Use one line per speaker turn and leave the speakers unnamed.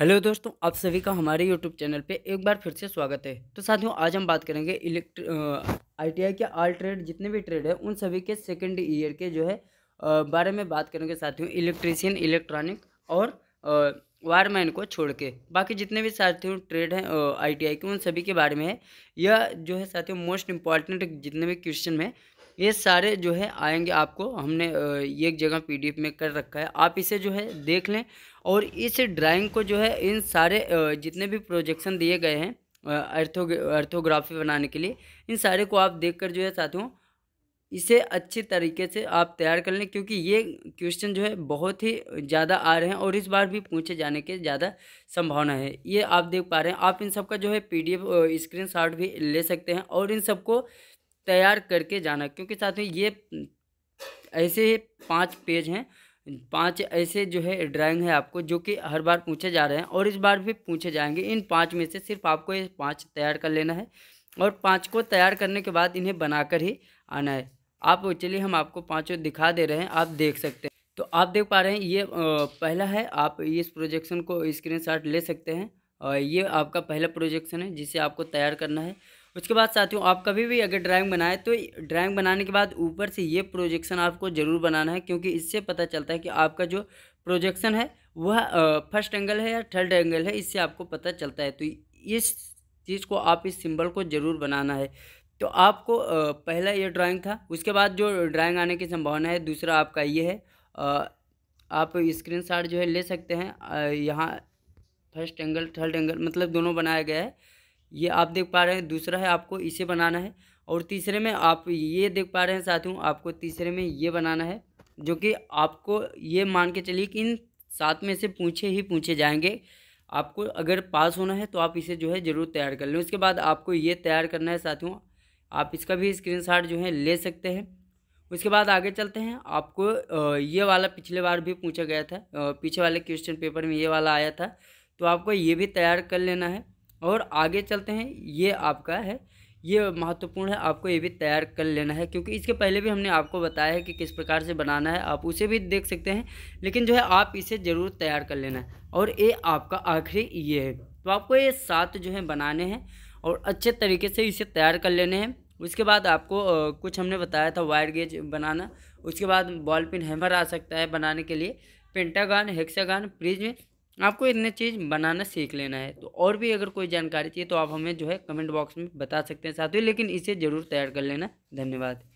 hello दोस्तों आप सभी का हमारे यूट्यूब चैनल पे एक बार फिर से स्वागत है तो साथियों आज हम बात करेंगे इलेक्ट्र आईटीआई के आल ट्रेड जितने भी ट्रेड है उन सभी के सेकंड ईयर के जो है आ, बारे में बात करेंगे साथियों इलेक्ट्रीशियन इलेक्ट्रॉनिक और वायरमैन को छोड़ के बाकी जितने भी साथियों ट्रेड हैं आई के उन सभी के बारे में है यह जो है साथियों मोस्ट इम्पॉर्टेंट जितने भी क्वेश्चन में ये सारे जो है आएंगे आपको हमने एक जगह पीडीएफ में कर रखा है आप इसे जो है देख लें और इस ड्राइंग को जो है इन सारे जितने भी प्रोजेक्शन दिए गए हैं अर्थो अर्थोग्राफी बनाने के लिए इन सारे को आप देख कर जो है साथियों इसे अच्छे तरीके से आप तैयार कर लें क्योंकि ये क्वेश्चन जो है बहुत ही ज़्यादा आ रहे हैं और इस बार भी पूछे जाने के ज़्यादा संभावना है ये आप देख पा रहे हैं आप इन सब का जो है पीडीएफ स्क्रीनशॉट भी ले सकते हैं और इन सबको तैयार करके जाना क्योंकि साथ में ये ऐसे पाँच पेज हैं पांच ऐसे जो है ड्राइंग है आपको जो कि हर बार पूछे जा रहे हैं और इस बार भी पूछे जाएंगे इन पांच में से सिर्फ आपको ये पांच तैयार कर लेना है और पांच को तैयार करने के बाद इन्हें बनाकर ही आना है आप चलिए हम आपको पाँचों दिखा दे रहे हैं आप देख सकते हैं तो आप देख पा रहे हैं ये पहला है आप इस प्रोजेक्शन को स्क्रीन ले सकते हैं और ये आपका पहला प्रोजेक्शन है जिसे आपको तैयार करना है उसके बाद साथियों आप कभी भी अगर ड्राइंग बनाए तो ड्राइंग बनाने के बाद ऊपर से ये प्रोजेक्शन आपको ज़रूर बनाना है क्योंकि इससे पता चलता है कि आपका जो प्रोजेक्शन है वह फर्स्ट एंगल है या थर्ड एंगल है इससे आपको पता चलता है तो इस चीज़ को आप इस सिंबल को ज़रूर बनाना है तो आपको पहला ये ड्राइंग था उसके बाद जो ड्राइंग आने की संभावना है दूसरा आपका ये है आप स्क्रीन जो है ले सकते हैं यहाँ फर्स्ट एंगल थर्ड एंगल मतलब दोनों बनाया गया है ये आप देख पा रहे हैं दूसरा है आपको इसे बनाना है और तीसरे में आप ये देख पा रहे हैं साथियों आपको तीसरे में ये बनाना है जो कि आपको ये मान के चलिए कि इन सात में से पूछे ही पूछे जाएंगे आपको अगर पास होना है तो आप इसे जो है ज़रूर तैयार कर लें उसके बाद आपको ये तैयार करना है साथियों आप इसका भी स्क्रीनशॉट जो है ले सकते हैं उसके बाद आगे चलते हैं आपको ये वाला पिछले बार भी पूछा गया था पीछे वाले क्वेश्चन पेपर में ये वाला आया था तो आपको ये भी तैयार कर लेना है और आगे चलते हैं ये आपका है ये महत्वपूर्ण है आपको ये भी तैयार कर लेना है क्योंकि इसके पहले भी हमने आपको बताया है कि किस प्रकार से बनाना है आप उसे भी देख सकते हैं लेकिन जो है आप इसे ज़रूर तैयार कर लेना है और ये आपका आखिरी ये है तो आपको ये सात जो है बनाने हैं और अच्छे तरीके से इसे तैयार कर लेने हैं उसके बाद आपको कुछ हमने बताया था वायर गेज बनाना उसके बाद बॉल पिन हैमर आ सकता है बनाने के लिए पेंटागान हेक्सागान प्रिज्म आपको इतने चीज़ बनाना सीख लेना है तो और भी अगर कोई जानकारी चाहिए तो आप हमें जो है कमेंट बॉक्स में बता सकते हैं साथ ही लेकिन इसे ज़रूर तैयार कर लेना धन्यवाद